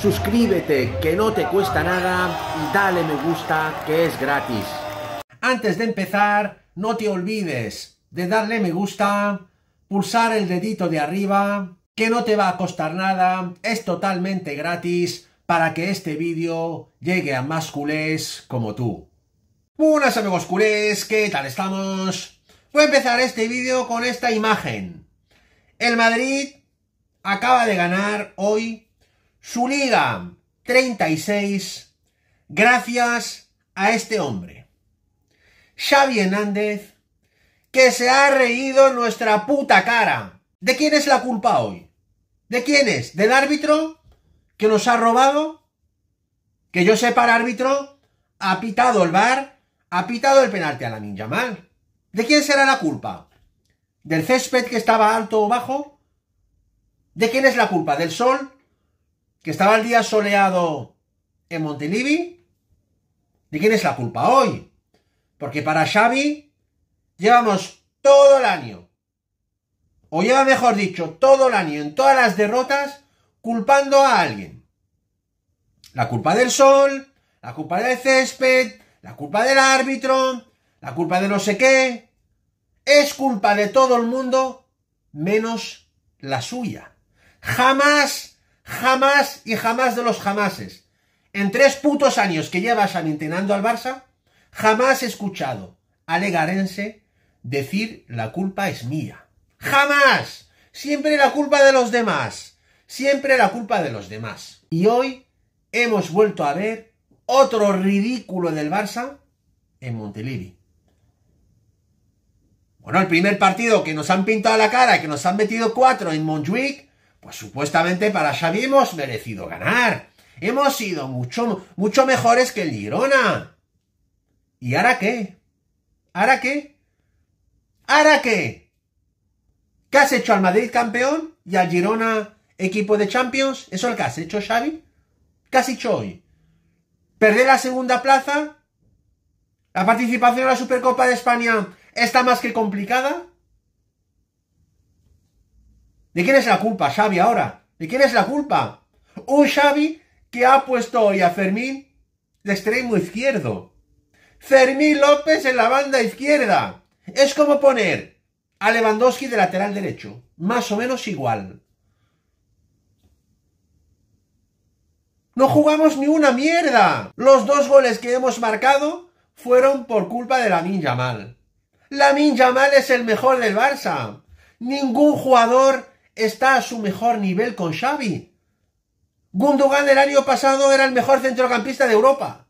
suscríbete que no te cuesta nada y dale me gusta que es gratis. Antes de empezar, no te olvides de darle me gusta, pulsar el dedito de arriba, que no te va a costar nada, es totalmente gratis para que este vídeo llegue a más culés como tú. Buenas amigos culés, ¿qué tal estamos? Voy a empezar este vídeo con esta imagen. El Madrid acaba de ganar hoy su liga 36 gracias a este hombre, Xavi Hernández, que se ha reído nuestra puta cara. ¿De quién es la culpa hoy? ¿De quién es? ¿Del árbitro que nos ha robado? Que yo sé para árbitro ha pitado el bar, ha pitado el penalti a la ninja mal. ¿De quién será la culpa? ¿Del césped que estaba alto o bajo? ¿De quién es la culpa? ¿Del sol que estaba el día soleado en Montelivi ¿de quién es la culpa hoy? Porque para Xavi llevamos todo el año, o lleva mejor dicho, todo el año en todas las derrotas culpando a alguien. La culpa del sol, la culpa del césped, la culpa del árbitro, la culpa de no sé qué. Es culpa de todo el mundo menos la suya. Jamás Jamás y jamás de los jamases. En tres putos años que llevas Xavi al Barça, jamás he escuchado a Legarense decir la culpa es mía. ¡Jamás! Siempre la culpa de los demás. Siempre la culpa de los demás. Y hoy hemos vuelto a ver otro ridículo del Barça en Montelivi. Bueno, el primer partido que nos han pintado la cara, que nos han metido cuatro en Montjuic, pues supuestamente para Xavi hemos merecido ganar. Hemos sido mucho, mucho mejores que el Girona. ¿Y ahora qué? ¿Ahora qué? ¿Ahora qué? ¿Qué has hecho al Madrid campeón y al Girona equipo de Champions? ¿Eso es lo que has hecho, Xavi? ¿Qué has hecho hoy? ¿Perder la segunda plaza? ¿La participación en la Supercopa de España está más que complicada? ¿De quién es la culpa, Xavi, ahora? ¿De quién es la culpa? Un Xavi que ha puesto hoy a Fermín de extremo izquierdo. Fermín López en la banda izquierda. Es como poner a Lewandowski de lateral derecho. Más o menos igual. No jugamos ni una mierda. Los dos goles que hemos marcado fueron por culpa de la mal La Lamin mal es el mejor del Barça. Ningún jugador está a su mejor nivel con Xavi. Gundogan el año pasado era el mejor centrocampista de Europa.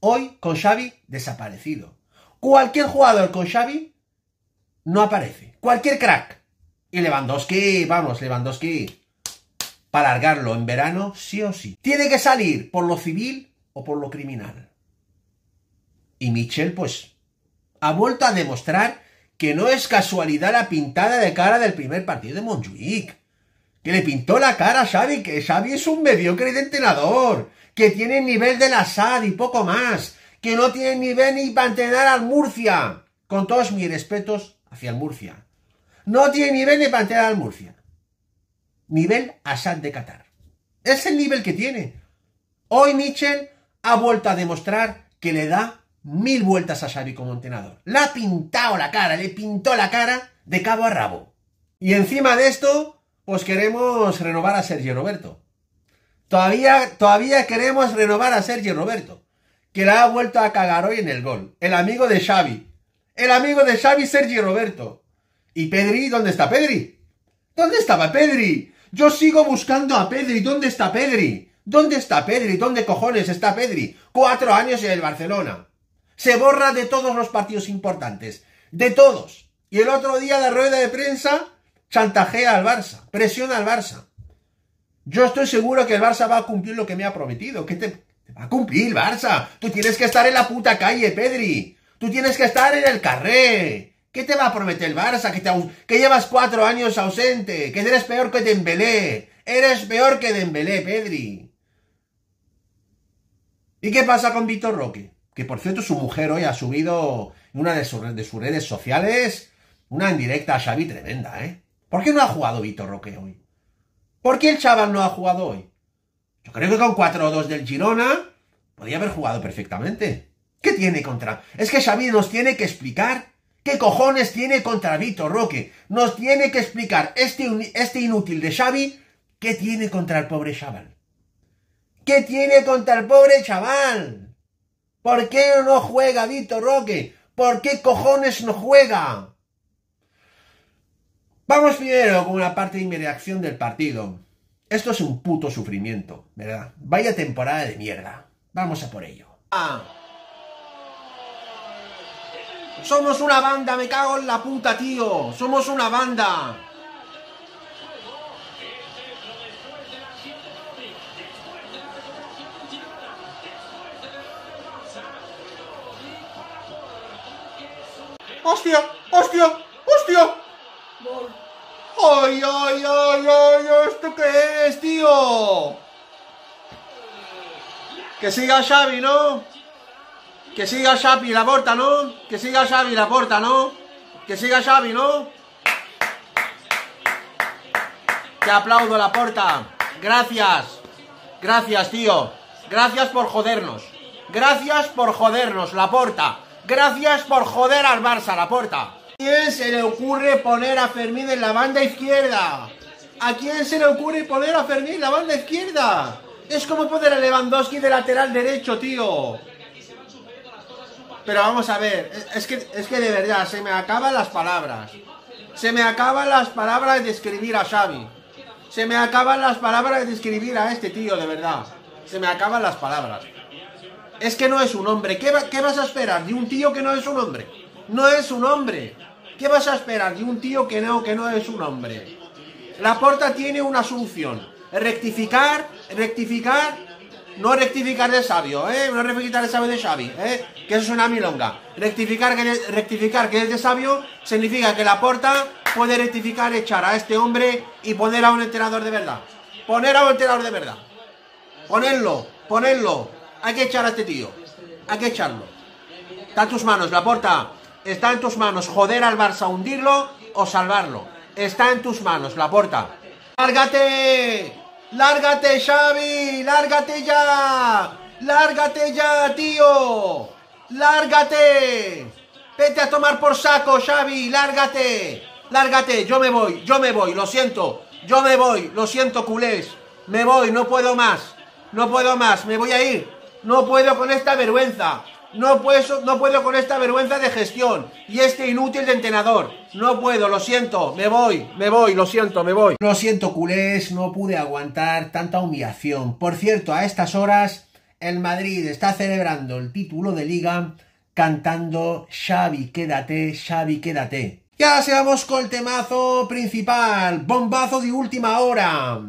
Hoy con Xavi desaparecido. Cualquier jugador con Xavi no aparece. Cualquier crack. Y Lewandowski, vamos, Lewandowski, para largarlo en verano, sí o sí. Tiene que salir por lo civil o por lo criminal. Y Michel, pues, ha vuelto a demostrar que no es casualidad la pintada de cara del primer partido de Montjuic. Que le pintó la cara a Xavi, que Xavi es un mediocre entrenador, que tiene el nivel de la y poco más, que no tiene nivel ni para entrenar al Murcia. Con todos mis respetos hacia el Murcia. No tiene nivel ni para entrenar al Murcia. Nivel Assad de Qatar. Es el nivel que tiene. Hoy Michel ha vuelto a demostrar que le da mil vueltas a Xavi como entrenador. La ha pintado la cara, le pintó la cara de cabo a rabo. Y encima de esto, pues queremos renovar a Sergio Roberto. Todavía, todavía queremos renovar a Sergio Roberto, que la ha vuelto a cagar hoy en el gol. El amigo de Xavi. El amigo de Xavi, Sergio Roberto. ¿Y Pedri? ¿Dónde está Pedri? ¿Dónde estaba Pedri? Yo sigo buscando a Pedri. ¿Dónde está Pedri? ¿Dónde está Pedri? ¿Dónde cojones está Pedri? Cuatro años en el Barcelona. Se borra de todos los partidos importantes. De todos. Y el otro día la rueda de prensa chantajea al Barça, presiona al Barça. Yo estoy seguro que el Barça va a cumplir lo que me ha prometido. Que te, va a cumplir, Barça. Tú tienes que estar en la puta calle, Pedri. Tú tienes que estar en el carré. ¿Qué te va a prometer el Barça? Que, que llevas cuatro años ausente, que eres peor que Dembélé. Eres peor que Dembélé, Pedri. ¿Y qué pasa con Víctor Roque? Que por cierto, su mujer hoy ha subido en una de, de sus redes sociales una indirecta a Xavi tremenda, ¿eh? ¿Por qué no ha jugado Vitor Roque hoy? ¿Por qué el chaval no ha jugado hoy? Yo creo que con 4-2 del Girona podía haber jugado perfectamente. ¿Qué tiene contra? Es que Xavi nos tiene que explicar qué cojones tiene contra Vitor Roque. Nos tiene que explicar este, este inútil de Xavi qué tiene contra el pobre chaval. ¿Qué tiene contra el pobre chaval? ¿Por qué no juega Dito Roque? ¿Por qué cojones no juega? Vamos primero con una parte de inmediación del partido. Esto es un puto sufrimiento, ¿verdad? Vaya temporada de mierda. Vamos a por ello. Ah. Somos una banda, me cago en la puta, tío. Somos una banda. ¡Hostia! ¡Hostia! ¡Hostia! ay, ay, ay! ¿Esto qué es, tío? Que siga Xavi, ¿no? Que siga Xavi la porta, ¿no? Que siga Xavi la porta, ¿no? Que siga Xavi, ¿no? Te aplaudo la porta. Gracias. Gracias, tío. Gracias por jodernos. Gracias por jodernos, la porta. Gracias por joder al Barça, la puerta. ¿A quién se le ocurre poner a Fermín en la banda izquierda? ¿A quién se le ocurre poner a Fermín en la banda izquierda? Es como poner a Lewandowski de lateral derecho, tío. Pero vamos a ver, es que, es que de verdad, se me acaban las palabras. Se me acaban las palabras de escribir a Xavi. Se me acaban las palabras de escribir a este tío, de verdad. Se me acaban las palabras. Es que no es un hombre. ¿Qué, vas a esperar de un tío que no es un hombre? No es un hombre. ¿Qué vas a esperar de un tío que no, que no es un hombre? La porta tiene una solución. Rectificar, rectificar, no rectificar de sabio, ¿eh? No rectificar de sabio de Xavi, ¿eh? Que eso es una milonga. Rectificar que, rectificar que es de sabio significa que la porta puede rectificar, echar a este hombre y poner a un entrenador de verdad. Poner a un entrenador de verdad. Ponerlo, ponerlo, hay que echar a este tío. Hay que echarlo. Está en tus manos, la puerta Está en tus manos joder al Barça, hundirlo o salvarlo. Está en tus manos, la puerta ¡Lárgate! ¡Lárgate, Xavi! ¡Lárgate ya! ¡Lárgate ya, tío! ¡Lárgate! ¡Vete a tomar por saco, Xavi! ¡Lárgate! ¡Lárgate! Yo me voy, yo me voy, lo siento. Yo me voy, lo siento, culés. Me voy, no puedo más. No puedo más, me voy a ir. No puedo con esta vergüenza. No puedo, no puedo con esta vergüenza de gestión y este inútil de entrenador. No puedo, lo siento, me voy, me voy, lo siento, me voy. Lo siento, culés, no pude aguantar tanta humillación. Por cierto, a estas horas el Madrid está celebrando el título de liga cantando Xavi, quédate, Xavi, quédate. Ya se vamos con el temazo principal, bombazo de última hora.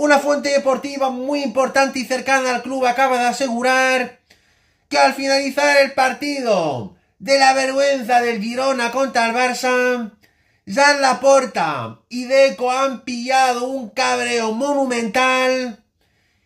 Una fuente deportiva muy importante y cercana al club acaba de asegurar que al finalizar el partido de la vergüenza del Girona contra el Barça, Jean Laporta y Deco han pillado un cabreo monumental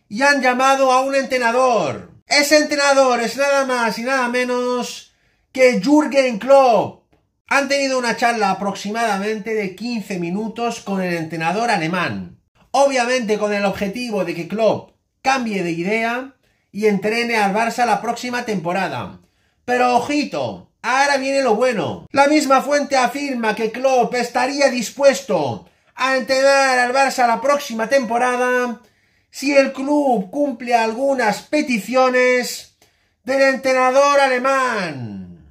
y han llamado a un entrenador. Ese entrenador es nada más y nada menos que Jürgen Klopp. Han tenido una charla aproximadamente de 15 minutos con el entrenador alemán. Obviamente con el objetivo de que Klopp cambie de idea y entrene al Barça la próxima temporada. Pero ojito, ahora viene lo bueno. La misma fuente afirma que Klopp estaría dispuesto a entrenar al Barça la próxima temporada si el club cumple algunas peticiones del entrenador alemán.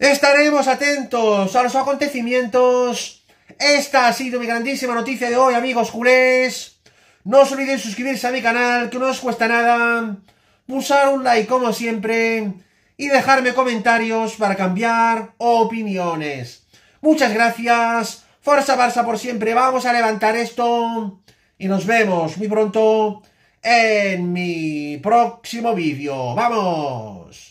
Estaremos atentos a los acontecimientos esta ha sido mi grandísima noticia de hoy, amigos culés. No os olvidéis suscribirse a mi canal, que no os cuesta nada. Pulsar un like como siempre. Y dejarme comentarios para cambiar opiniones. Muchas gracias. fuerza Barça por siempre. Vamos a levantar esto. Y nos vemos muy pronto en mi próximo vídeo. ¡Vamos!